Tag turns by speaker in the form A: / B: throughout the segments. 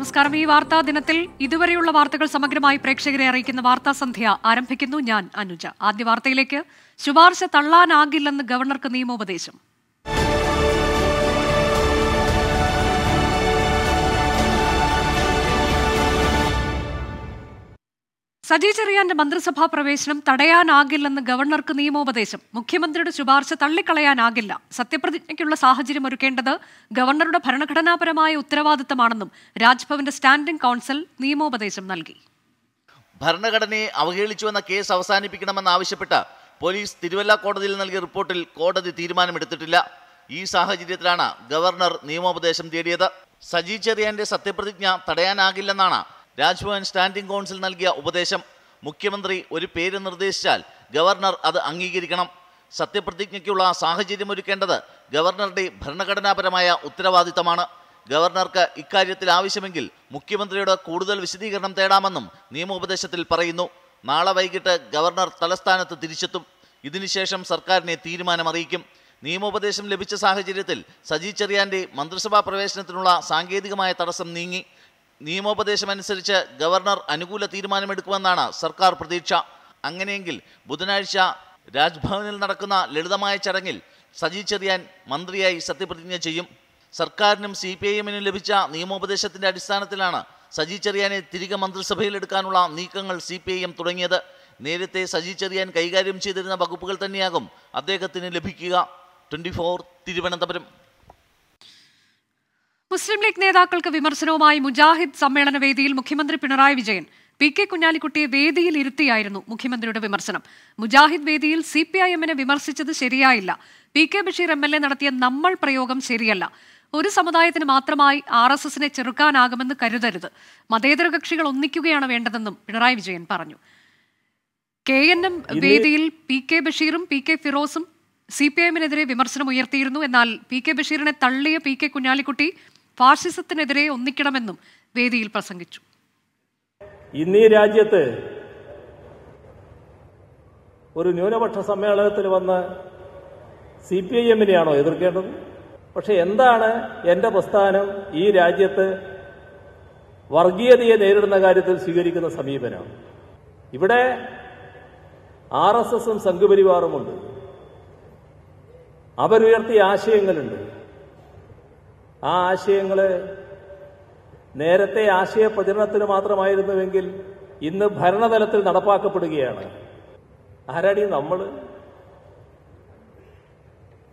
A: നമസ്കാരം ഈ വാർത്താ ദിനത്തിൽ ഇതുവരെയുള്ള വാർത്തകൾ സമഗ്രമായി പ്രേക്ഷകരെ അറിയിക്കുന്ന വാർത്താ സന്ധ്യ ആരംഭിക്കുന്നു ഞാൻ അനുജ ആദ്യ വാർത്തയിലേക്ക് ശുപാർശ തള്ളാനാകില്ലെന്ന് ഗവർണർക്ക് നിയമോപദേശം സജി ചെറിയാന്റെ മന്ത്രിസഭാ പ്രവേശനം തടയാനാകില്ലെന്ന് ഗവർണർക്ക് നിയമോപദേശം മുഖ്യമന്ത്രിയുടെ ശുപാർശ തള്ളിക്കളയാനാകില്ല സത്യപ്രതിജ്ഞയ്ക്കുള്ള സാഹചര്യം ഒരുക്കേണ്ടത് ഗവർണറുടെ ഭരണഘടനാപരമായ ഉത്തരവാദിത്തമാണെന്നും രാജ്ഭവന്റെ സ്റ്റാൻഡിംഗ് കൗൺസിൽ നിയമോപദേശം നൽകി
B: ഭരണഘടനയെ അവഹേളിച്ചുവെന്ന കേസ് അവസാനിപ്പിക്കണമെന്നാവശ്യപ്പെട്ട് പോലീസ് തിരുവല്ല കോടതിയിൽ നൽകിയ റിപ്പോർട്ടിൽ കോടതി തീരുമാനമെടുത്തിട്ടില്ല ഈ സാഹചര്യത്തിലാണ് ഗവർണർ നിയമോപദേശം തേടിയത് സജി ചെറിയാന്റെ സത്യപ്രതിജ്ഞ തടയാനാകില്ലെന്നാണ് രാജ്ഭവൻ സ്റ്റാൻഡിംഗ് കൗൺസിൽ നൽകിയ ഉപദേശം മുഖ്യമന്ത്രി ഒരു പേര് നിർദ്ദേശിച്ചാൽ ഗവർണർ അത് അംഗീകരിക്കണം സത്യപ്രതിജ്ഞയ്ക്കുള്ള സാഹചര്യമൊരുക്കേണ്ടത് ഗവർണറുടെ ഭരണഘടനാപരമായ ഉത്തരവാദിത്തമാണ് ഗവർണർക്ക് ഇക്കാര്യത്തിൽ ആവശ്യമെങ്കിൽ മുഖ്യമന്ത്രിയോട് കൂടുതൽ വിശദീകരണം തേടാമെന്നും നിയമോപദേശത്തിൽ പറയുന്നു നാളെ വൈകിട്ട് ഗവർണർ തലസ്ഥാനത്ത് തിരിച്ചെത്തും ഇതിനുശേഷം സർക്കാരിനെ തീരുമാനമറിയിക്കും നിയമോപദേശം ലഭിച്ച സാഹചര്യത്തിൽ സജി ചെറിയാന്റെ മന്ത്രിസഭാ പ്രവേശനത്തിനുള്ള സാങ്കേതികമായ തടസ്സം നീങ്ങി നിയമോപദേശമനുസരിച്ച് ഗവർണർ അനുകൂല തീരുമാനമെടുക്കുമെന്നാണ് സർക്കാർ പ്രതീക്ഷ അങ്ങനെയെങ്കിൽ ബുധനാഴ്ച രാജ്ഭവനിൽ നടക്കുന്ന ലളിതമായ ചടങ്ങിൽ സജി ചെറിയാൻ മന്ത്രിയായി സത്യപ്രതിജ്ഞ ചെയ്യും സർക്കാരിനും സി പി ഐ എമ്മിനും ലഭിച്ച നിയമോപദേശത്തിന്റെ അടിസ്ഥാനത്തിലാണ് സജി ചെറിയാനെ തിരികെ മന്ത്രിസഭയിലെടുക്കാനുള്ള നീക്കങ്ങൾ സി പി ഐ എം തുടങ്ങിയത് നേരത്തെ സജി ചെറിയാൻ കൈകാര്യം ചെയ്തിരുന്ന വകുപ്പുകൾ തന്നെയാകും അദ്ദേഹത്തിന് ലഭിക്കുക ട്വൻറ്റി ഫോർ തിരുവനന്തപുരം
A: മുസ്ലിം ലീഗ് നേതാക്കൾക്ക് വിമർശനവുമായി മുജാഹിദ് സമ്മേളന വേദിയിൽ മുഖ്യമന്ത്രി പിണറായി വിജയൻ പി കെ കുഞ്ഞാലിക്കുട്ടിയെ വേദിയിൽ ഇരുത്തിയായിരുന്നു മുഖ്യമന്ത്രിയുടെ വിമർശനം മുജാഹിദ് വേദിയിൽ സി പി ഐ എമ്മിനെ വിമർശിച്ചത് ശരിയായില്ല P K Basheer M L A നടത്തിയ നമ്മൾ പ്രയോഗം ശരിയല്ല ഒരു സമുദായത്തിന് മാത്രമായി ആർ എസ് എസിനെ ചെറുക്കാനാകുമെന്ന് കരുതരുത് മതേതര കക്ഷികൾ ഒന്നിക്കുകയാണ് വേണ്ടതെന്നും പിണറായി വിജയൻ പറഞ്ഞു കെ എൻ എം വേദിയിൽ പി കെ ബഷീറും പി കെ ഫിറോസും സി പി ഐ എമ്മിനെതിരെ വിമർശനം ഉയർത്തിയിരുന്നു എന്നാൽ പി കെ ബഷീറിനെ തള്ളിയ പി കെ കുഞ്ഞാലിക്കുട്ടി ഫാഷിസത്തിനെതിരെ ഒന്നിക്കണമെന്നും വേദിയിൽ പ്രസംഗിച്ചു
C: ഇന്ന് ഈ രാജ്യത്ത് ഒരു ന്യൂനപക്ഷ സമ്മേളനത്തിൽ വന്ന് സി പി ഐ എമ്മിനെയാണോ എതിർക്കേണ്ടത് പക്ഷെ എന്താണ് എന്റെ പ്രസ്ഥാനം ഈ രാജ്യത്ത് വർഗീയതയെ നേരിടുന്ന കാര്യത്തിൽ സ്വീകരിക്കുന്ന സമീപനം ഇവിടെ ആർ എസ് എസും സംഘപരിവാറുമുണ്ട് അവരുയർത്തിയ ആശയങ്ങളുണ്ട് ആ ആശയങ്ങളെ നേരത്തെ ആശയ പ്രചരണത്തിന് മാത്രമായിരുന്നുവെങ്കിൽ ഇന്ന് ഭരണതലത്തിൽ നടപ്പാക്കപ്പെടുകയാണ് ആരാടി നമ്മൾ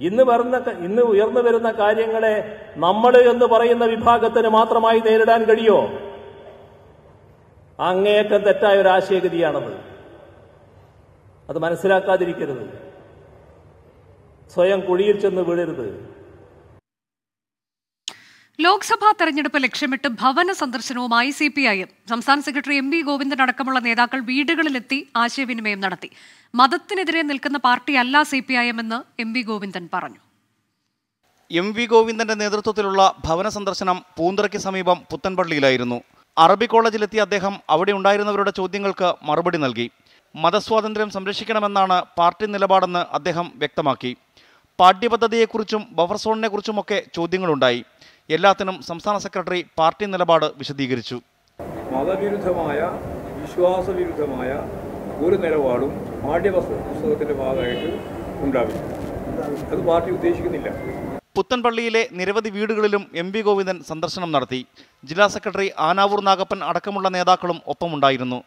C: ഇന്ന് വരുന്ന ഇന്ന് ഉയർന്നു വരുന്ന കാര്യങ്ങളെ നമ്മൾ എന്ന് പറയുന്ന വിഭാഗത്തിന് മാത്രമായി നേരിടാൻ കഴിയോ അങ്ങേയറ്റം തെറ്റായ ഒരു ആശയഗതിയാണത് അത് മനസ്സിലാക്കാതിരിക്കരുത് സ്വയം കുഴിയിൽ ചെന്ന് വീഴരുത്
A: ലോക്സഭാ തെരഞ്ഞെടുപ്പ് ലക്ഷ്യമിട്ട് ഭവന സന്ദർശനവുമായി സി പി ഐ എം സംസ്ഥാന സെക്രട്ടറി എം വി ഗോവിന്ദൻ അടക്കമുള്ള നേതാക്കൾ വീടുകളിലെത്തി ആശയവിനിമയം നടത്തി മതത്തിനെതിരെ നിൽക്കുന്ന പാർട്ടിയല്ല സി പി ഐ എം എന്ന് എം വി ഗോവിന്ദൻ പറഞ്ഞു
D: എം വി ഗോവിന്ദന്റെ നേതൃത്വത്തിലുള്ള ഭവന സന്ദർശനം പൂന്തറയ്ക്ക് സമീപം പുത്തൻപള്ളിയിലായിരുന്നു അറബി കോളേജിലെത്തിയ അദ്ദേഹം അവിടെ ഉണ്ടായിരുന്നവരുടെ ചോദ്യങ്ങൾക്ക് മറുപടി നൽകി മതസ്വാതന്ത്ര്യം സംരക്ഷിക്കണമെന്നാണ് പാർട്ടി നിലപാടെന്ന് അദ്ദേഹം വ്യക്തമാക്കി പാഠ്യപദ്ധതിയെക്കുറിച്ചും ബഫർ സോണിനെക്കുറിച്ചുമൊക്കെ ചോദ്യങ്ങളുണ്ടായി എല്ലാത്തിനും സംസ്ഥാന സെക്രട്ടറി പാർട്ടി നിലപാട് വിശദീകരിച്ചു
C: മതവിരുദ്ധമായ വിശ്വാസവിരുദ്ധമായ ഒരു നിലപാടും പാഠ്യപുസ്തകത്തിന്റെ ഭാഗമായിട്ട് ഉണ്ടാവില്ല അത് പാർട്ടി ഉദ്ദേശിക്കുന്നില്ല
D: പുത്തൻപള്ളിയിലെ നിരവധി വീടുകളിലും എം വി ഗോവിന്ദൻ സന്ദർശനം നടത്തി ജില്ലാ സെക്രട്ടറി ആനാവൂർ നാഗപ്പൻ അടക്കമുള്ള നേതാക്കളും ഒപ്പമുണ്ടായിരുന്നു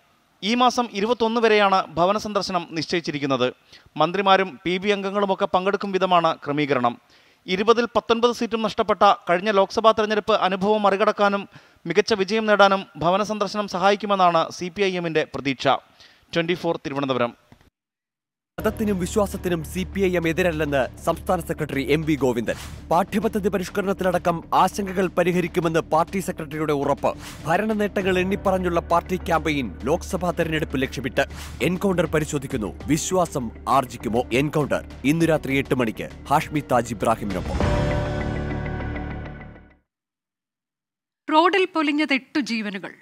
D: ഈ മാസം ഇരുപത്തൊന്ന് വരെയാണ് ഭവന സന്ദർശനം നിശ്ചയിച്ചിരിക്കുന്നത് മന്ത്രിമാരും പി ബി അംഗങ്ങളുമൊക്കെ പങ്കെടുക്കും വിധമാണ് ക്രമീകരണം ഇരുപതിൽ പത്തൊൻപത് സീറ്റും നഷ്ടപ്പെട്ട കഴിഞ്ഞ ലോക്സഭാ തെരഞ്ഞെടുപ്പ് അനുഭവം മറികടക്കാനും മികച്ച വിജയം നേടാനും ഭവന സന്ദർശനം സഹായിക്കുമെന്നാണ്
E: സി പി ഐ എമ്മിൻ്റെ പ്രതീക്ഷ ട്വൻറ്റി ഫോർ തിരുവനന്തപുരം മതത്തിനും വിശ്വാസത്തിനും സി പി ഐ എം എതിരല്ലെന്ന് സംസ്ഥാന സെക്രട്ടറി എം വി ഗോവിന്ദൻ പാഠ്യപദ്ധതി പരിഷ്കരണത്തിലടക്കം ആശങ്കകൾ പരിഹരിക്കുമെന്ന് പാർട്ടി സെക്രട്ടറിയുടെ ഉറപ്പ് ഭരണ നേട്ടങ്ങൾ എണ്ണിപ്പറഞ്ഞുള്ള പാർട്ടി ക്യാമ്പയിൻ ലോക്സഭാ തെരഞ്ഞെടുപ്പ് ലക്ഷ്യമിട്ട് എൻകൗണ്ടർ പരിശോധിക്കുന്നു വിശ്വാസം ആർജിക്കുമോ എൻകൗണ്ടർ ഇന്ന് രാത്രി എട്ട് മണിക്ക് ഹാഷ്മി താജ് ഇബ്രാഹിമിനൊപ്പം
A: റോഡിൽ പൊലിഞ്ഞത് എട്ടു ജീവനുകൾ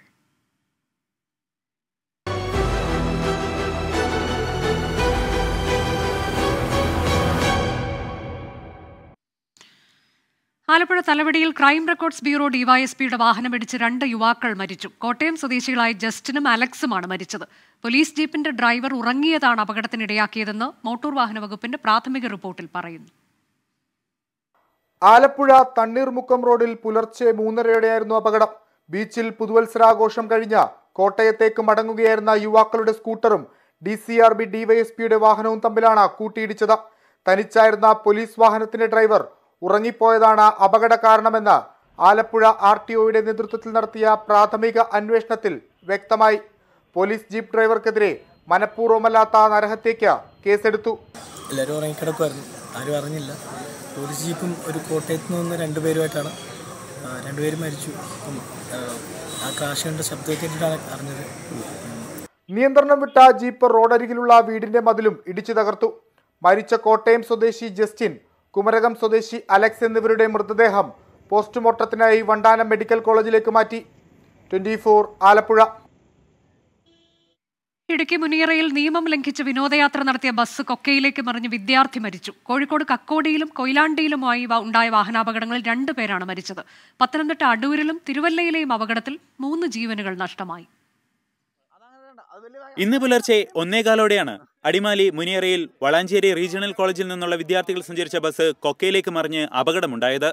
A: ആലപ്പുഴ തലവടിയിൽ ക്രൈം റെക്കോർഡ്സ് ബ്യൂറോ ഡിവൈഎസ്പിയുടെ വാഹനമിടിച്ച് രണ്ട് യുവാക്കൾ മരിച്ചു കോട്ടയം സ്വദേശികളായ ജസ്റ്റിനും അലക്സുമാണ് മരിച്ചത് പോലീസ് ജീപ്പിന്റെ ഡ്രൈവർ ഉറങ്ങിയതാണ് അപകടത്തിനിടയാക്കിയതെന്ന് മോട്ടോർ വാഹന വകുപ്പിന്റെ പ്രാഥമിക റിപ്പോർട്ടിൽ പറയുന്നു
D: ആലപ്പുഴ തണ്ണീർമുക്കം റോഡിൽ പുലർച്ചെ മൂന്നരയോടെയായിരുന്നു അപകടം ബീച്ചിൽ പുതുവത്സരാഘോഷം കഴിഞ്ഞ കോട്ടയത്തേക്ക് മടങ്ങുകയായിരുന്ന യുവാക്കളുടെ സ്കൂട്ടറും ഡി സി ആർ ബി ഡിവൈഎസ്പിയുടെ വാഹനവും തമ്മിലാണ് കൂട്ടിയിടിച്ചത് തനിച്ചായിരുന്ന പോലീസ് വാഹനത്തിന്റെ ഡ്രൈവർ ഉറങ്ങിപ്പോയതാണ് അപകട കാരണമെന്ന് ആലപ്പുഴ ആർ ടി ഒയുടെ നേതൃത്വത്തിൽ നടത്തിയ പ്രാഥമിക അന്വേഷണത്തിൽ വ്യക്തമായി പോലീസ് ജീപ്പ് ഡ്രൈവർക്കെതിരെ മനഃപൂർവ്വമല്ലാത്ത നരഹത്യയ്ക്ക് കേസെടുത്തു
F: എല്ലാവരും ഉറങ്ങിക്കിടക്കുമായിരുന്നു ആരും അറിഞ്ഞില്ല പോലീസ് ജീപ്പും ഒരു കോട്ടയത്ത് നിന്ന് രണ്ടുപേരുമായിട്ടാണ്
D: രണ്ടുപേരും മരിച്ചു ആ കാശിൻ്റെ ശബ്ദം കേട്ടിട്ടാണ് അറിഞ്ഞത് നിയന്ത്രണം വിട്ട ജീപ്പ് റോഡരികിലുള്ള വീടിന്റെ മതിലും ഇടിച്ചു തകർത്തു മരിച്ച കോട്ടയം സ്വദേശി ജസ്റ്റിൻ കുമരകം സ്വദേശി അലക്സ് എന്നിവരുടെ മൃതദേഹം പോസ്റ്റ്മോർട്ടത്തിനായി വണ്ടാനം മെഡിക്കൽ കോളേജിലേക്ക് മാറ്റി ട്വന്റി ആലപ്പുഴ
A: ഇടുക്കി മുനിയറയിൽ നിയമം ലംഘിച്ച് വിനോദയാത്ര നടത്തിയ ബസ് കൊക്കയിലേക്ക് മറിഞ്ഞ് വിദ്യാർത്ഥി മരിച്ചു കോഴിക്കോട് കക്കോടിയിലും കൊയിലാണ്ടിയിലുമായി ഉണ്ടായ വാഹനാപകടങ്ങളിൽ രണ്ടുപേരാണ് മരിച്ചത് പത്തനംതിട്ട അടൂരിലും തിരുവല്ലയിലെയും അപകടത്തിൽ മൂന്ന് ജീവനുകൾ നഷ്ടമായി
G: ഇന്ന് പുലർച്ചെ ഒന്നേകാലോടെയാണ് അടിമാലി മുനിയറയിൽ വളാഞ്ചേരി റീജിയണൽ കോളേജിൽ നിന്നുള്ള വിദ്യാർത്ഥികൾ സഞ്ചരിച്ച ബസ് കൊക്കയിലേക്ക് മറിഞ്ഞ് അപകടമുണ്ടായത്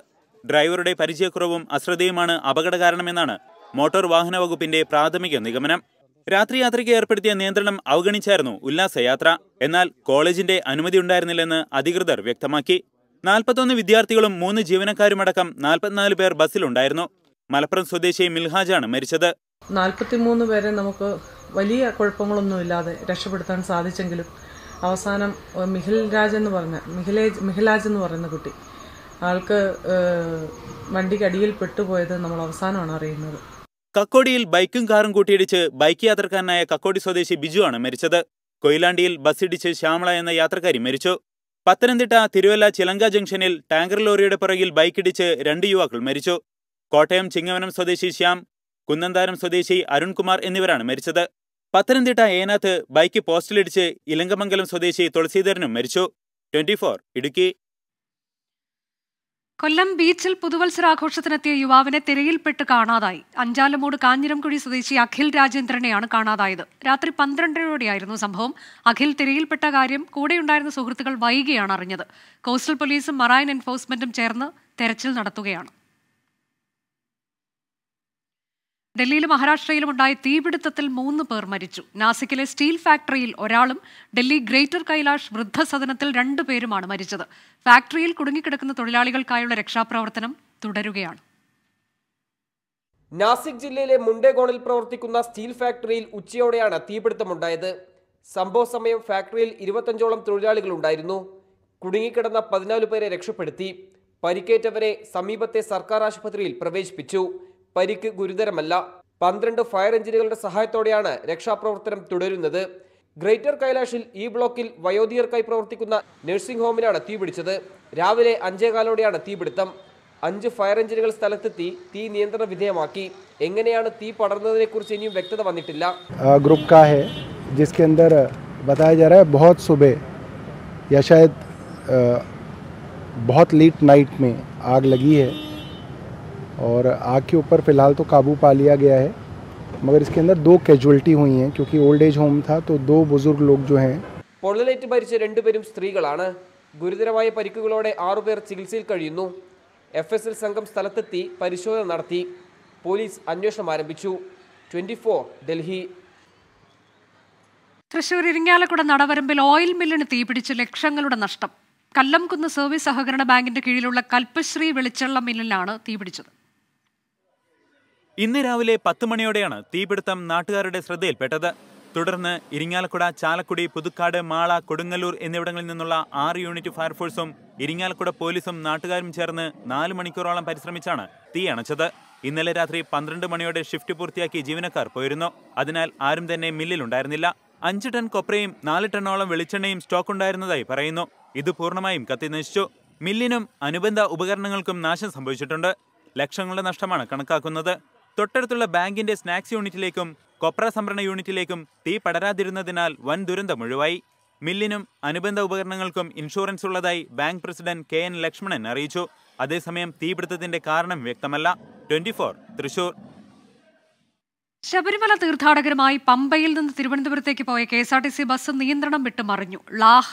G: ഡ്രൈവറുടെ പരിചയക്കുറവും അശ്രദ്ധയുമാണ് അപകട കാരണമെന്നാണ് മോട്ടോർ വാഹന വകുപ്പിന്റെ പ്രാഥമിക നിഗമനം രാത്രി യാത്രയ്ക്ക് ഏർപ്പെടുത്തിയ നിയന്ത്രണം അവഗണിച്ചായിരുന്നു ഉല്ലാസയാത്ര എന്നാൽ കോളേജിന്റെ അനുമതി ഉണ്ടായിരുന്നില്ലെന്ന് അധികൃതർ വ്യക്തമാക്കി നാൽപ്പത്തൊന്ന് വിദ്യാർത്ഥികളും മൂന്ന് ജീവനക്കാരുമടക്കം നാൽപ്പത്തിനാല് പേർ ബസ്സിലുണ്ടായിരുന്നു മലപ്പുറം സ്വദേശി മിൽഹാജാണ് മരിച്ചത്
A: നാൽപ്പത്തിമൂന്ന് പേരെ നമുക്ക് വലിയ കുഴപ്പങ്ങളൊന്നുമില്ലാതെ രക്ഷപ്പെടുത്താൻ സാധിച്ചെങ്കിലും അവസാനം മിഹിൽ രാജ് എന്ന് പറഞ്ഞ മിഹിലേജ് മിഹിലാജ് എന്ന് പറയുന്ന കുട്ടി ആൾക്ക് വണ്ടിക്ക് അടിയിൽ പെട്ടുപോയത് നമ്മൾ അവസാനമാണ് അറിയുന്നത്
G: കക്കോടിയിൽ ബൈക്കും കാറും കൂട്ടിയിടിച്ച് ബൈക്ക് യാത്രക്കാരനായ കക്കോടി സ്വദേശി ബിജു ആണ് മരിച്ചത് കൊയിലാണ്ടിയിൽ ബസ്സിടിച്ച് ശ്യാമള എന്ന യാത്രക്കാരി മരിച്ചു പത്തനംതിട്ട തിരുവല്ല ചിലങ്ക ജംഗ്ഷനിൽ ടാങ്കർ ലോറിയുടെ പിറകിൽ ബൈക്കിടിച്ച് രണ്ട് യുവാക്കൾ മരിച്ചു കോട്ടയം ചിങ്ങവനം സ്വദേശി ശ്യാം കുന്നന്താനം സ്വദേശി അരുൺകുമാർ എന്നിവരാണ് മരിച്ചത് പത്തനംതിട്ട ഏനാത്ത് ബൈക്ക് പോസ്റ്റിലിടിച്ച് ഇലങ്കമംഗലം സ്വദേശി തുളസീധരനും മരിച്ചു ട്വന്റി ഫോർ ഇടുക്കി
A: കൊല്ലം ബീച്ചിൽ പുതുവത്സരാഘോഷത്തിനെത്തിയ യുവാവിനെ തിരയിൽപ്പെട്ട് കാണാതായി അഞ്ചാലമൂട് കാഞ്ഞിരംകുഴി സ്വദേശി അഖിൽ രാജേന്ദ്രനെയാണ് കാണാതായത് രാത്രി പന്ത്രണ്ടരയോടെയായിരുന്നു സംഭവം അഖിൽ തിരയിൽപ്പെട്ട കാര്യം കൂടെയുണ്ടായിരുന്ന സുഹൃത്തുക്കൾ വൈകിയാണ് അറിഞ്ഞത് കോസ്റ്റൽ പോലീസും മറൈൻ എൻഫോഴ്സ്മെന്റും ചേർന്ന് തെരച്ചിൽ നടത്തുകയാണ് ഡൽഹിയിലും മഹാരാഷ്ട്രയിലും ഉണ്ടായ തീപിടുത്തത്തിൽ മൂന്ന് പേർ മരിച്ചു നാസിക്കിലെ സ്റ്റീൽ ഫാക്ടറിയിൽ ഒരാളും ഡൽഹി ഗ്രേറ്റർ കൈലാഷ് വൃദ്ധസദനത്തിൽ രണ്ടുപേരുമാണ് മരിച്ചത് ഫാക്ടറിയിൽ കുടുങ്ങിക്കിടക്കുന്ന തൊഴിലാളികൾക്കായുള്ള രക്ഷാപ്രവർത്തനം തുടരുകയാണ്
E: നാസിക് ജില്ലയിലെ മുണ്ടേഗോണിൽ പ്രവർത്തിക്കുന്ന സ്റ്റീൽ ഫാക്ടറിയിൽ ഉച്ചയോടെയാണ് തീപിടുത്തമുണ്ടായത് സംഭവ സമയം ഫാക്ടറിയിൽ ഇരുപത്തഞ്ചോളം ഉണ്ടായിരുന്നു കുടുങ്ങിക്കിടന്ന പതിനാല് പേരെ രക്ഷപ്പെടുത്തി പരിക്കേറ്റവരെ സമീപത്തെ സർക്കാർ ആശുപത്രിയിൽ പ്രവേശിപ്പിച്ചു പരിക്ക് ഗുരുതരമല്ല പന്ത്രണ്ട് ഫയർ എഞ്ചിനുകളുടെ സഹായത്തോടെയാണ് രക്ഷാപ്രവർത്തനം തുടരുന്നത് ഗ്രേറ്റർ കൈലാഷിൽ ഈ ബ്ലോക്കിൽ വയോധികർക്കായി പ്രവർത്തിക്കുന്ന നഴ്സിംഗ് ഹോമിലാണ് തീപിടിച്ചത് രാവിലെ അഞ്ചേകാലോടെയാണ് തീപിടുത്തം അഞ്ച് ഫയർ എഞ്ചിനുകൾ സ്ഥലത്തെത്തി തീ നിയന്ത്രണ വിധേയമാക്കി എങ്ങനെയാണ് തീ പടർന്നതിനെക്കുറിച്ച് ഇനിയും വ്യക്തത വന്നിട്ടില്ല
F: ഗ്രൂപ്പ് കാ ഹെ ജിസ്കെ അന്തർ बताया जा रहा है बहुत सुबह या शायद बहुत लेट नाइट में आग लगी है और आग के ऊपर फ़िलहाल तो काबू पा लिया गया है मगर इसके अंदर दो कैजुअलिटी हुई हैं क्योंकि ओल्ड एज होम था तो दो बुजुर्ग लोग जो हैं
E: പൊള്ളലേറ്റ് മരിച്ച രണ്ടുപേരും സ്ത്രീകളാണ് ഗുരുതരമായ പരിക്കുകളോടെ ആറുപേർ ചികിത്സയിൽ കഴിയുന്നു എഫ് എസ് എൽ സംഘം സ്ഥലത്തെത്തി പരിശോധന നടത്തി പോലീസ് അന്വേഷണം ആരംഭിച്ചു ട്വൻറ്റി ഫോർ ഡൽഹി
A: തൃശൂർ ഇരിങ്ങാലക്കുട നടവരമ്പിൽ ഓയിൽ മില്ലിന് തീപിടിച്ച് ലക്ഷങ്ങളുടെ നഷ്ടം കല്ലംകുന്ന് സർവീസ് സഹകരണ ബാങ്കിന്റെ കീഴിലുള്ള കൽപ്പശ്രീ വെളിച്ചെള്ള മില്ലിലാണ് തീപിടിച്ചത്
G: ഇന്ന് രാവിലെ പത്ത് മണിയോടെയാണ് തീപിടുത്തം നാട്ടുകാരുടെ ശ്രദ്ധയിൽപ്പെട്ടത് തുടർന്ന് ഇരിങ്ങാലക്കുട ചാലക്കുടി പുതുക്കാട് മാള കൊടുങ്ങല്ലൂർ എന്നിവിടങ്ങളിൽ നിന്നുള്ള ആറ് യൂണിറ്റ് ഫയർഫോഴ്സും ഇരിങ്ങാലക്കുട പോലീസും നാട്ടുകാരും ചേർന്ന് നാല് മണിക്കൂറോളം പരിശ്രമിച്ചാണ് തീ അണച്ചത് ഇന്നലെ രാത്രി പന്ത്രണ്ട് മണിയോടെ ഷിഫ്റ്റ് പൂർത്തിയാക്കി ജീവനക്കാർ പോയിരുന്നു അതിനാൽ ആരും തന്നെ മില്ലിലുണ്ടായിരുന്നില്ല അഞ്ച് ടൺ കൊപ്രയും നാല് ടണ്ണോളം വെളിച്ചെണ്ണയും സ്റ്റോക്ക് ഉണ്ടായിരുന്നതായി പറയുന്നു ഇത് പൂർണ്ണമായും കത്തി നശിച്ചു മില്ലിനും അനുബന്ധ ഉപകരണങ്ങൾക്കും നാശം സംഭവിച്ചിട്ടുണ്ട് ലക്ഷങ്ങളുടെ നഷ്ടമാണ് കണക്കാക്കുന്നത് തൊട്ടടുത്തുള്ള ബാങ്കിന്റെ സ്നാക്സ് യൂണിറ്റിലേക്കും കൊപ്ര സംഭരണ യൂണിറ്റിലേക്കും തീ പടരാതിരുന്നതിനാൽ വൻ ഒഴിവായി മില്ലിനും അനുബന്ധ ഉപകരണങ്ങൾക്കും ഇൻഷുറൻസ് ഉള്ളതായി bank president K N Lakshmanan അറിയിച്ചു അതേസമയം തീപിടുത്തത്തിന്റെ കാരണം വ്യക്തമല്ല ട്വന്റി ഫോർ തൃശൂർ
A: ശബരിമല തീർത്ഥാടകരുമായി പമ്പയിൽ നിന്ന് തിരുവനന്തപുരത്തേക്ക് പോയ K S R T C bus നിയന്ത്രണം വിട്ട് മറിഞ്ഞു ലാഹ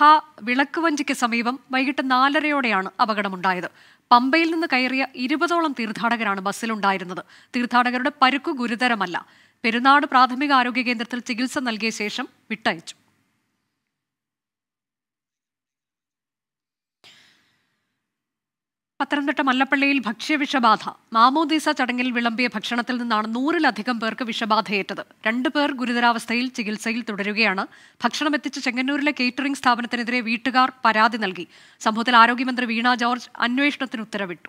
A: വിളക്കുവഞ്ചിക്ക് സമീപം വൈകിട്ട് നാലരയോടെയാണ് അപകടമുണ്ടായത് പമ്പയിൽ നിന്ന് കയറിയ ഇരുപതോളം തീർത്ഥാടകരാണ് ബസ്സിലുണ്ടായിരുന്നത് തീർത്ഥാടകരുടെ പരുക്കു ഗുരുതരമല്ല പെരുന്നാട് പ്രാഥമിക ആരോഗ്യ കേന്ദ്രത്തിൽ ചികിത്സ നൽകിയ ശേഷം വിട്ടയച്ചു പത്തനംതിട്ട മല്ലപ്പള്ളിയിൽ ഭക്ഷ്യവിഷബാധ മാമോദീസ ചടങ്ങിൽ വിളമ്പിയ ഭക്ഷണത്തിൽ നിന്നാണ് നൂറിലധികം പേർക്ക് വിഷബാധയേറ്റത് രണ്ടു പേർ ഗുരുതരാവസ്ഥയിൽ ചികിത്സയിൽ തുടരുകയാണ് ഭക്ഷണം എത്തിച്ച് ചെങ്ങന്നൂരിലെ കേറ്ററിംഗ് സ്ഥാപനത്തിനെതിരെ വീട്ടുകാർ പരാതി നൽകി സംഭവത്തിൽ ആരോഗ്യമന്ത്രി വീണ ജോർജ് അന്വേഷണത്തിന് ഉത്തരവിട്ടു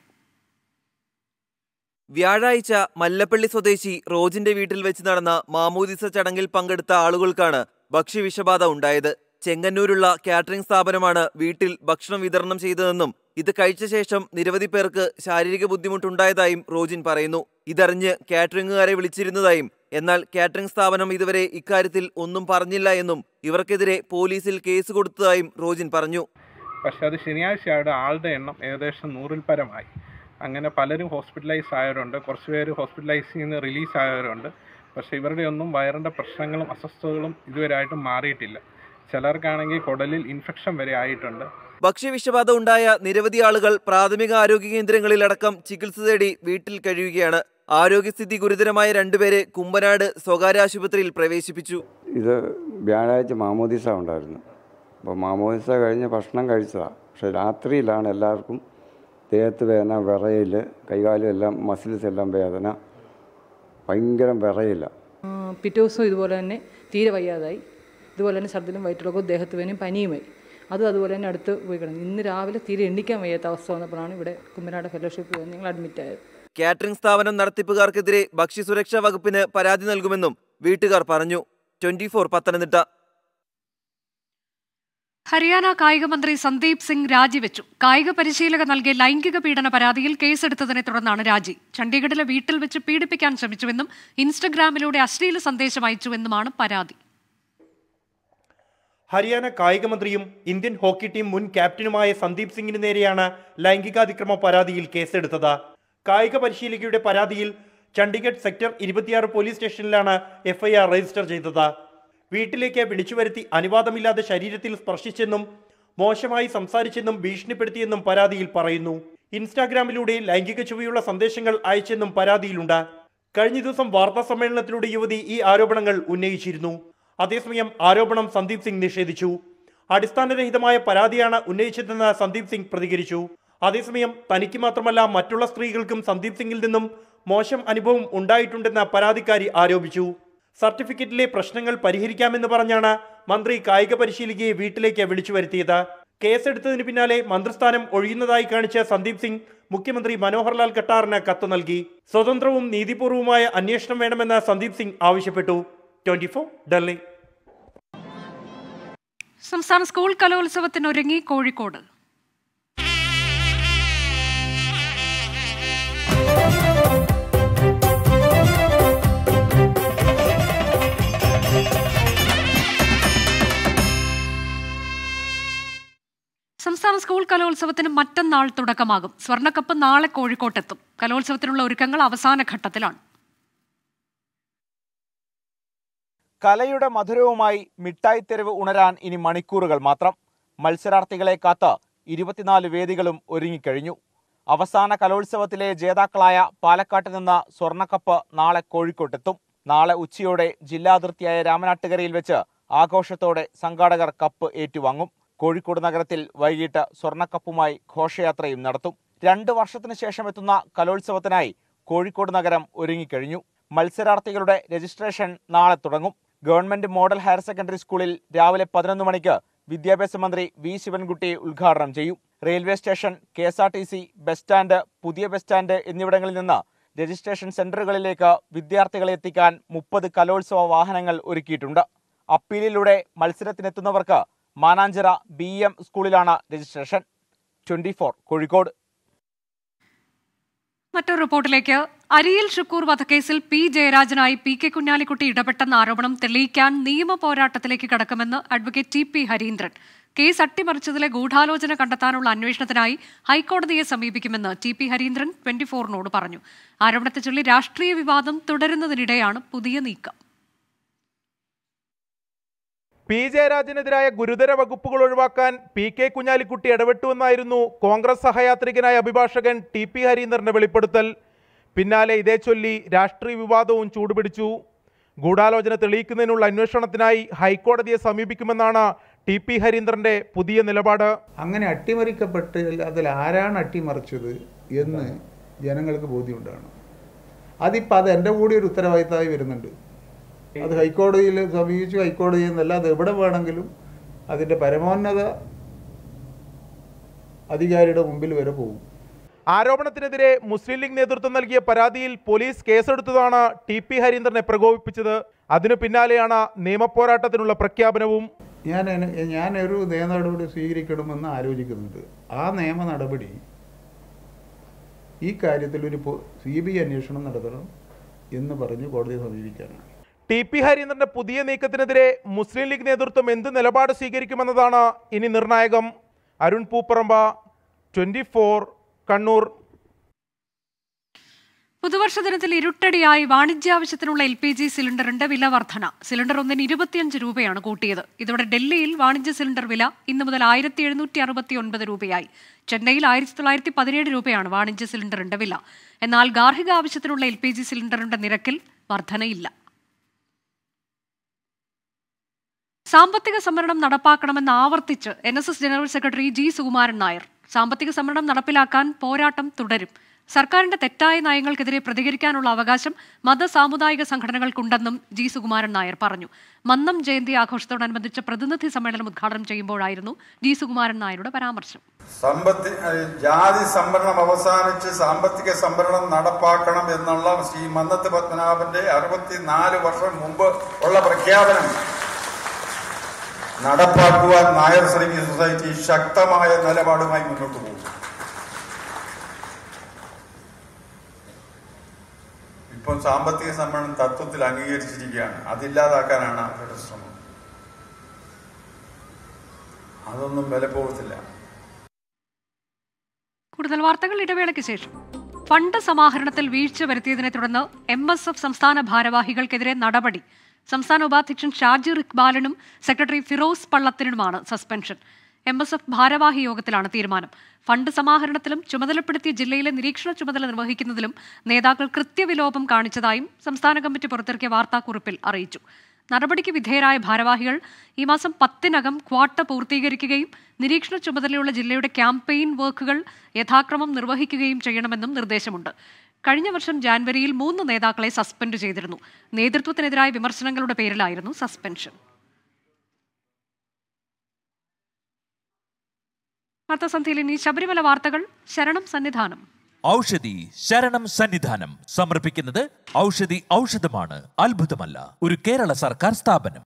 E: വ്യാഴാഴ്ച മല്ലപ്പള്ളി സ്വദേശി റോജിന്റെ വീട്ടിൽ വെച്ച് നടന്ന മാമോദീസ ചടങ്ങിൽ പങ്കെടുത്ത ആളുകൾക്കാണ് ഭക്ഷ്യവിഷബാധ ഉണ്ടായത് ചെങ്ങന്നൂരുള്ള കാറ്ററിംഗ് സ്ഥാപനമാണ് വീട്ടിൽ ഭക്ഷണം വിതരണം ചെയ്തതെന്നും ഇത് കഴിച്ച ശേഷം നിരവധി പേർക്ക് ശാരീരിക ബുദ്ധിമുട്ടുണ്ടായതായും റോജിൻ പറയുന്നു ഇതറിഞ്ഞ് കാറ്ററിംഗുകാരെ വിളിച്ചിരുന്നതായും എന്നാൽ കാറ്ററിംഗ് സ്ഥാപനം ഇതുവരെ ഇക്കാര്യത്തിൽ ഒന്നും പറഞ്ഞില്ല എന്നും ഇവർക്കെതിരെ പോലീസിൽ കേസ് കൊടുത്തതായും റോജിൻ പറഞ്ഞു പക്ഷേ അത് ശനിയാഴ്ചയുടെ ആളുടെ എണ്ണം ഏകദേശം നൂറിൽ പരമായി അങ്ങനെ പലരും
F: ഹോസ്പിറ്റലൈസ് ആയവരുണ്ട് കുറച്ച് പേര് ഹോസ്പിറ്റലൈസിൽ നിന്ന് റിലീസ് ആയവരുണ്ട് പക്ഷേ ഇവരുടെ ഒന്നും വയറിൻ്റെ
E: പ്രശ്നങ്ങളും അസ്വസ്ഥതകളും ആയിട്ടും മാറിയിട്ടില്ല ചിലർക്കാണെങ്കിൽ കുടലിൽ ഇൻഫെക്ഷൻ വരെ ആയിട്ടുണ്ട് ഭക്ഷ്യവിഷബാധ ഉണ്ടായ നിരവധി ആളുകൾ പ്രാഥമിക ആരോഗ്യ കേന്ദ്രങ്ങളിലടക്കം ചികിത്സ തേടി വീട്ടിൽ കഴിയുകയാണ് ആരോഗ്യസ്ഥിതി ഗുരുതരമായ രണ്ടുപേരെ കുമ്പനാട് സ്വകാര്യ ആശുപത്രിയിൽ പ്രവേശിപ്പിച്ചു ഇത് വ്യാഴാഴ്ച മാമോദിസ ഉണ്ടായിരുന്നു അപ്പോൾ മാമോദിസ കഴിഞ്ഞ് ഭക്ഷണം കഴിച്ചതാണ് പക്ഷേ രാത്രിയിലാണ് എല്ലാവർക്കും ദേഹത്ത് വേദന വിറയിൽ കൈകാലെല്ലാം മസിൽസ് എല്ലാം വേദന ഭയങ്കര വിറയില്ല
A: പിറ്റേ ദിവസം ഇതുപോലെ തന്നെ തീരെ വയ്യാതായി ഇതുപോലെ തന്നെ ശർദിലും വയറ്റിളക്കവും ദേഹത്ത് വേനയും പനിയുമായി അത് അതുപോലെ തന്നെ അടുത്ത് പോയി കിടന്നു ഇന്ന് രാവിലെ തീരെ എണ്ണിക്കാൻ വയ്യാത്ത അവസ്ഥ വന്നപ്പോഴാണ് ഇവിടെ കുമ്പനാട് ഫെലോഷിപ്പ് ഞങ്ങൾ ആയത്
E: കാറ്ററിംഗ് സ്ഥാപനം നടത്തിപ്പുകാർക്കെതിരെ ഭക്ഷ്യസുരക്ഷാ വകുപ്പിന് പരാതി നൽകുമെന്നും വീട്ടുകാർ പറഞ്ഞു ട്വന്റി ഫോർ പത്തനംതിട്ട
A: ഹരിയാന കായിക മന്ത്രി സന്ദീപ് സിംഗ് രാജിവെച്ചു കായിക പരിശീലക നൽകിയ ലൈംഗിക പീഡന പരാതിയിൽ കേസെടുത്തതിനെ തുടർന്നാണ് രാജി ചണ്ഡീഗഡിലെ വീട്ടിൽ വെച്ച് പീഡിപ്പിക്കാൻ ശ്രമിച്ചുവെന്നും ഇൻസ്റ്റഗ്രാമിലൂടെ അശ്ലീല സന്ദേശം അയച്ചുവെന്നുമാണ് പരാതി
F: ഹരിയാന കായിക മന്ത്രിയും ഇന്ത്യൻ ഹോക്കി ടീം മുൻ ക്യാപ്റ്റനുമായ സന്ദീപ് സിംഗിന് നേരെയാണ് ലൈംഗികാതിക്രമ പരാതിയിൽ കേസെടുത്തത് കായിക പരിശീലകയുടെ പരാതിയിൽ ചണ്ഡീഗഡ് സെക്ടർ ഇരുപത്തിയാറ് പോലീസ് സ്റ്റേഷനിലാണ് എഫ്ഐആർ രജിസ്റ്റർ ചെയ്തത് വീട്ടിലേക്ക് വിളിച്ചുവരുത്തി അനുവാദമില്ലാതെ ശരീരത്തിൽ സ്പർശിച്ചെന്നും മോശമായി സംസാരിച്ചെന്നും ഭീഷണിപ്പെടുത്തിയെന്നും പരാതിയിൽ പറയുന്നു ഇൻസ്റ്റാഗ്രാമിലൂടെ ലൈംഗിക ചുവയുള്ള സന്ദേശങ്ങൾ അയച്ചെന്നും പരാതിയിലുണ്ട് കഴിഞ്ഞ ദിവസം വാർത്താ സമ്മേളനത്തിലൂടെ യുവതി ഈ ആരോപണങ്ങൾ ഉന്നയിച്ചിരുന്നു അതേസമയം ആരോപണം സന്ദീപ് സിംഗ് നിഷേധിച്ചു അടിസ്ഥാനരഹിതമായ പരാതിയാണ് ഉന്നയിച്ചതെന്ന് സന്ദീപ് സിംഗ് പ്രതികരിച്ചു അതേസമയം തനിക്ക് മാത്രമല്ല മറ്റുള്ള സ്ത്രീകൾക്കും സന്ദീപ് സിംഗിൽ നിന്നും മോശം അനുഭവം ഉണ്ടായിട്ടുണ്ടെന്ന് പരാതിക്കാരി ആരോപിച്ചു സർട്ടിഫിക്കറ്റിലെ പ്രശ്നങ്ങൾ പരിഹരിക്കാമെന്ന് പറഞ്ഞാണ് മന്ത്രി കായിക പരിശീലികയെ വീട്ടിലേക്ക് വിളിച്ചു വരുത്തിയത് കേസെടുത്തതിന് പിന്നാലെ മന്ത്രിസ്ഥാനം ഒഴിയുന്നതായി കാണിച്ച സന്ദീപ് സിംഗ് മുഖ്യമന്ത്രി മനോഹർലാൽ കട്ടാറിന് കത്ത് നൽകി സ്വതന്ത്രവും നീതിപൂർവവുമായ അന്വേഷണം വേണമെന്ന് സന്ദീപ് സിംഗ് ആവശ്യപ്പെട്ടു ട്വന്റി ഫോർ ഡൽഹി
A: സംസ്ഥാന സ്കൂൾ കലോത്സവത്തിനൊരുങ്ങി കോഴിക്കോട് സംസ്ഥാന സ്കൂൾ കലോത്സവത്തിന് മറ്റന്നാൾ തുടക്കമാകും സ്വർണ്ണക്കപ്പ് നാളെ കോഴിക്കോട്ടെത്തും കലോത്സവത്തിനുള്ള ഒരുക്കങ്ങൾ അവസാന ഘട്ടത്തിലാണ്
D: കലയുടെ മധുരവുമായി മിഠായി തെരുവ് ഉണരാൻ ഇനി മണിക്കൂറുകൾ മാത്രം മത്സരാർത്ഥികളെ കാത്ത് ഇരുപത്തിനാല് വേദികളും ഒരുങ്ങിക്കഴിഞ്ഞു അവസാന കലോത്സവത്തിലെ ജേതാക്കളായ പാലക്കാട്ടിൽ നിന്ന് സ്വർണ്ണക്കപ്പ് നാളെ കോഴിക്കോട്ടെത്തും നാളെ ഉച്ചയോടെ ജില്ലാതിർത്തിയായ രാമനാട്ടുകരയിൽ വെച്ച് ആഘോഷത്തോടെ സംഘാടകർ കപ്പ് ഏറ്റുവാങ്ങും കോഴിക്കോട് നഗരത്തിൽ വൈകിട്ട് സ്വർണ്ണക്കപ്പുമായി ഘോഷയാത്രയും നടത്തും രണ്ട് വർഷത്തിനു ശേഷം എത്തുന്ന കലോത്സവത്തിനായി കോഴിക്കോട് നഗരം ഒരുങ്ങിക്കഴിഞ്ഞു മത്സരാർത്ഥികളുടെ രജിസ്ട്രേഷൻ നാളെ തുടങ്ങും ഗവൺമെന്റ് മോഡൽ ഹയർ സെക്കൻഡറി സ്കൂളിൽ രാവിലെ പതിനൊന്ന് മണിക്ക് വിദ്യാഭ്യാസ മന്ത്രി വി ശിവൻകുട്ടി ഉദ്ഘാടനം ചെയ്യും railway station K S R T C bus stand പുതിയ ബസ് സ്റ്റാൻഡ് എന്നിവിടങ്ങളിൽ നിന്ന് രജിസ്ട്രേഷൻ സെന്ററുകളിലേക്ക് വിദ്യാർത്ഥികളെ എത്തിക്കാൻ മുപ്പത് കലോത്സവ വാഹനങ്ങൾ ഒരുക്കിയിട്ടുണ്ട് അപ്പീലിലൂടെ മത്സരത്തിനെത്തുന്നവർക്ക് മാനാഞ്ചിറ ബി എം സ്കൂളിലാണ് രജിസ്ട്രേഷൻ ട്വന്റി കോഴിക്കോട്
A: മറ്റൊരു റിപ്പോർട്ടിലേക്ക് അരിയിൽ ഷുക്കൂർ വധക്കേസിൽ പി ജയരാജനായി പി കെ കുഞ്ഞാലിക്കുട്ടി ഇടപെട്ടെന്ന ആരോപണം തെളിയിക്കാൻ നിയമ പോരാട്ടത്തിലേക്ക് കടക്കുമെന്ന് advocate T P Hareendran case അട്ടിമറിച്ചതിലെ ഗൂഢാലോചന കണ്ടെത്താനുള്ള അന്വേഷണത്തിനായി ഹൈക്കോടതിയെ സമീപിക്കുമെന്ന് ടി പി ഹരീന്ദ്രൻ ട്വന്റി ഫോറിനോട് പറഞ്ഞു ആരോപണത്തെ ചൊല്ലി രാഷ്ട്രീയ വിവാദം തുടരുന്നതിനിടെയാണ് പുതിയ നീക്കം
G: പി ജയരാജനെതിരായ ഗുരുതര വകുപ്പുകൾ ഒഴിവാക്കാൻ പി കെ കുഞ്ഞാലിക്കുട്ടി ഇടപെട്ടുവെന്നായിരുന്നു കോൺഗ്രസ് സഹയാത്രികനായ അഭിഭാഷകൻ ടി പി ഹരീന്ദ്രന്റെ വെളിപ്പെടുത്തൽ പിന്നാലെ ഇതേ ചൊല്ലി രാഷ്ട്രീയ വിവാദവും ചൂടുപിടിച്ചു ഗൂഢാലോചന തെളിയിക്കുന്നതിനുള്ള അന്വേഷണത്തിനായി ഹൈക്കോടതിയെ സമീപിക്കുമെന്നാണ് ടി പി ഹരീന്ദ്രന്റെ പുതിയ നിലപാട് അങ്ങനെ അട്ടിമറിക്കപ്പെട്ട് അതിൽ ആരാണ് അട്ടിമറിച്ചത് എന്ന് ജനങ്ങൾക്ക് ബോധ്യമുണ്ടാണ് അതിപ്പോൾ അത് എൻ്റെ കൂടി ഒരു ഉത്തരവാദിത്തമായി വരുന്നുണ്ട് അത് ഹൈക്കോടതിയിൽ സമീപിച്ചു ഹൈക്കോടതി എന്നല്ല അത് എവിടെ വേണമെങ്കിലും അതിൻ്റെ പരമോന്നത അധികാരിയുടെ മുമ്പിൽ വരെ പോകും ആരോപണത്തിനെതിരെ മുസ്ലിം ലീഗ് നേതൃത്വം നൽകിയ പരാതിയിൽ പോലീസ് കേസെടുത്തതാണ് ടി പി ഹരീന്ദ്രനെ പ്രകോപിപ്പിച്ചത് അതിനു പിന്നാലെയാണ് നിയമപോരാട്ടത്തിനുള്ള പ്രഖ്യാപനവും ഞാൻ ഞാനൊരു നിയമ നടപടി സ്വീകരിക്കണമെന്ന് ആലോചിക്കുന്നുണ്ട് ആ നിയമ നടപടി ഈ കാര്യത്തിൽ ഒരു സി ബി അന്വേഷണം നടത്തണം എന്ന് പറഞ്ഞ് കോടതിയെ സമീപിക്കാനാണ് ടി പി ഹരീന്ദ്രന്റെ പുതിയ നീക്കത്തിനെതിരെ മുസ്ലിം ലീഗ് നേതൃത്വം എന്ത് നിലപാട് സ്വീകരിക്കുമെന്നതാണ് ഇനി നിർണായകം അരുൺ പൂപ്പറമ്പ ട്വൻറ്റി കണ്ണൂർ
A: പുതുവർഷ ദിനത്തിൽ ഇരുട്ടടിയായി വാണിജ്യാവശ്യത്തിനുള്ള എൽ പി ജി സിലിണ്ടറിന്റെ വില വർധന സിലിണ്ടർ ഒന്നിന് ഇരുപത്തിയഞ്ച് രൂപയാണ് കൂട്ടിയത് ഇതോടെ ഡൽഹിയിൽ വാണിജ്യ സിലിണ്ടർ വില ഇന്ന് മുതൽ ആയിരത്തി എഴുന്നൂറ്റി അറുപത്തി ഒൻപത് രൂപയായി ചെന്നൈയിൽ ആയിരത്തി തൊള്ളായിരത്തി പതിനേഴ് രൂപയാണ് വാണിജ്യ സിലിണ്ടറിന്റെ വില എന്നാൽ ഗാർഹിക ആവശ്യത്തിനുള്ള എൽ പി ജി സിലിണ്ടറിന്റെ നിരക്കിൽ വർധനയില്ല സാമ്പത്തിക സംവരണം നടപ്പാക്കണമെന്ന് ആവർത്തിച്ച് N S S general secretary G Sukumaran Nair സാമ്പത്തിക സംവരണം നടപ്പിലാക്കാൻ പോരാട്ടം തുടരും സർക്കാരിന്റെ തെറ്റായ നയങ്ങൾക്കെതിരെ പ്രതികരിക്കാനുള്ള അവകാശം മത സാമുദായിക സംഘടനകൾക്കുണ്ടെന്നും ജി സുകുമാരൻ നായർ പറഞ്ഞു മന്നം ജയന്തി ആഘോഷത്തോടനുബന്ധിച്ച പ്രതിനിധി സമ്മേളനം ഉദ്ഘാടനം ചെയ്യുമ്പോഴായിരുന്നു ജി സുകുമാരൻ നായരുടെ പരാമർശം
F: ജാതി സംവരണം അവസാനിച്ച് സാമ്പത്തിക സംവരണം നടപ്പാക്കണം എന്നുള്ള ശ്രീ മന്നത്ത് പത്മനാഭന്റെ അറുപത്തിനാല് വർഷം മുമ്പ് ഉള്ള പ്രഖ്യാപനം നടപ്പാക്കുവാൻ നായർ സർവീസ് സൊസൈറ്റി ശക്തമായ നിലപാടുമായി മുന്നോട്ട് പോകും ഇപ്പം സാമ്പത്തിക സമ്മേളനം തത്വത്തിൽ അംഗീകരിച്ചിരിക്കുകയാണ് അതില്ലാതാക്കാനാണ് അവരുടെ ശ്രമം അതൊന്നും വില പോകത്തില്ല
A: കൂടുതൽ വാർത്തകൾ ഇടവേളയ്ക്ക് ശേഷം ഫണ്ട് സമാഹരണത്തിൽ വീഴ്ച വരുത്തിയതിനെ തുടർന്ന് എം എസ് എഫ് സംസ്ഥാന ഭാരവാഹികൾക്കെതിരെ നടപടി സംസ്ഥാന ഉപാധ്യക്ഷൻ ഷാജിർ ഇക്ബാലിനും സെക്രട്ടറി ഫിറോസ് പള്ളത്തിനുമാണ് സസ്പെൻഷൻ എം എസ് എഫ് ഭാരവാഹി യോഗത്തിലാണ് തീരുമാനം ഫണ്ട് സമാഹരണത്തിലും ചുമതലപ്പെടുത്തിയ ജില്ലയിലെ നിരീക്ഷണ ചുമതല നിർവഹിക്കുന്നതിലും നേതാക്കൾ കൃത്യവിലോപം കാണിച്ചതായും സംസ്ഥാന കമ്മിറ്റി പുറത്തിറക്കിയ വാർത്താക്കുറിപ്പിൽ അറിയിച്ചു നടപടിക്ക് വിധേയരായ ഭാരവാഹികൾ ഈ മാസം പത്തിനകം ക്വാട്ട പൂർത്തീകരിക്കുകയും നിരീക്ഷണ ചുമതലയുള്ള ജില്ലയുടെ ക്യാമ്പയിൻ വർക്കുകൾ യഥാക്രമം നിർവഹിക്കുകയും ചെയ്യണമെന്നും നിർദ്ദേശമുണ്ട് കഴിഞ്ഞ വർഷം ജാനുവരിയിൽ മൂന്ന് നേതാക്കളെ സസ്പെൻഡ് ചെയ്തിരുന്നു നേതൃത്വത്തിനെതിരായ വിമർശനങ്ങളുടെ പേരിലായിരുന്നു സസ്പെൻഷൻ ശബരിമല വാർത്തകൾ ശരണം സന്നിധാനം ഔഷധി ശരണം
C: സന്നിധാനം സമർപ്പിക്കുന്നത് ഔഷധി ഔഷധമാണ് അത്ഭുതമല്ല ഒരു കേരള സർക്കാർ സ്ഥാപനം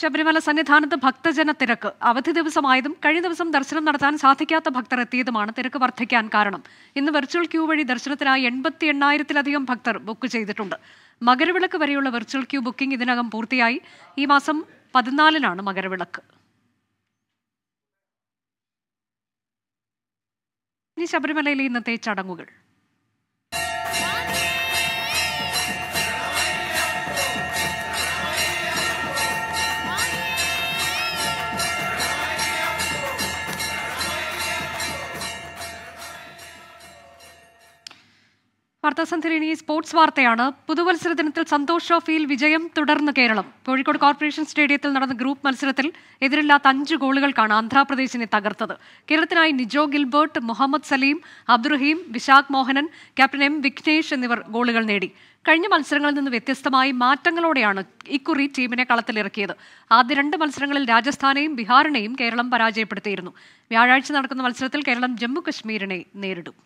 A: ശബരിമല സന്നിധാനത്ത് ഭക്തജന തിരക്ക് അവധി ദിവസമായതും കഴിഞ്ഞ ദിവസം ദർശനം നടത്താൻ സാധിക്കാത്ത ഭക്തർ എത്തിയതുമാണ് തിരക്ക് വർദ്ധിക്കാൻ കാരണം ഇന്ന് വെർച്വൽ ക്യൂ വഴി ദർശനത്തിനായി എൺപത്തി എണ്ണായിരത്തിലധികം ഭക്തർ ബുക്ക് ചെയ്തിട്ടുണ്ട് മകരവിളക്ക് വരെയുള്ള വെർച്വൽ ക്യൂ ബുക്കിംഗ് ഇതിനകം പൂർത്തിയായി ഈ മാസം പതിനാലിനാണ് മകരവിളക്ക് ഇനി ശബരിമലയിലെ ഇന്നത്തെ ചടങ്ങുകൾ വാർത്താസന്ധിരിണി സ്പോർട്സ് വാർത്തയാണ് പുതുവത്സര ദിനത്തിൽ സന്തോഷ് ട്രോഫിയിൽ വിജയം തുടർന്ന് കേരളം കോഴിക്കോട് കോർപ്പറേഷൻ സ്റ്റേഡിയത്തിൽ നടന്ന ഗ്രൂപ്പ് മത്സരത്തിൽ എതിരില്ലാത്ത അഞ്ച് ഗോളുകൾക്കാണ് ആന്ധ്രാപ്രദേശിനെ തകർത്തത് കേരളത്തിനായി Nijo Gilbert Muhammad Saleem Abdurahim Vishakh Mohanan captain M Vignesh എന്നിവർ ഗോളുകൾ നേടി കഴിഞ്ഞ മത്സരങ്ങളിൽ നിന്ന് വ്യത്യസ്തമായി മാറ്റങ്ങളോടെയാണ് ഇക്കുറി ടീമിനെ കളത്തിലിറക്കിയത് ആദ്യ രണ്ട് മത്സരങ്ങളിൽ രാജസ്ഥാനെയും ബീഹാറിനെയും കേരളം പരാജയപ്പെടുത്തിയിരുന്നു വ്യാഴാഴ്ച നടക്കുന്ന മത്സരത്തിൽ കേരളം ജമ്മു നേരിടും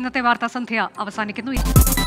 A: ഇന്നത്തെ വാർത്താ അവസാനിക്കുന്നു